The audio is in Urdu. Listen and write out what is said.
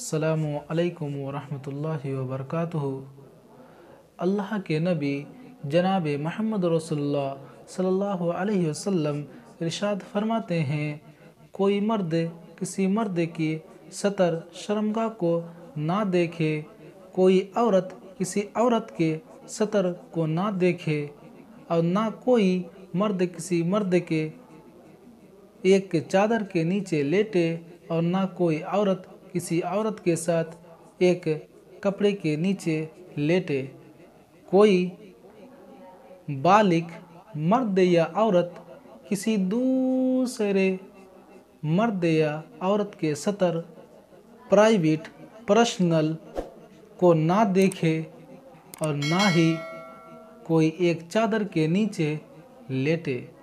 السلام علیکم ورحمۃ اللہ وبرکاتہ اللہ کے نبی جناب محمد رسول اللہ صلی اللہ علیہ وسلم ارشاد فرماتے ہیں کوئی مرد کسی مرد کی سطر شرمگا کو نہ دیکھے کوئی عورت کسی عورت کے سطر کو نہ دیکھے اور نہ کوئی مرد کسی مرد کے ایک چادر کے نیچے لیٹے اور نہ کوئی عورت किसी औरत के साथ एक कपड़े के नीचे लेटे कोई बालिक मर्द या औरत किसी दूसरे मर्द या औरत के सतर प्राइवेट पर्सनल को ना देखे और ना ही कोई एक चादर के नीचे लेटे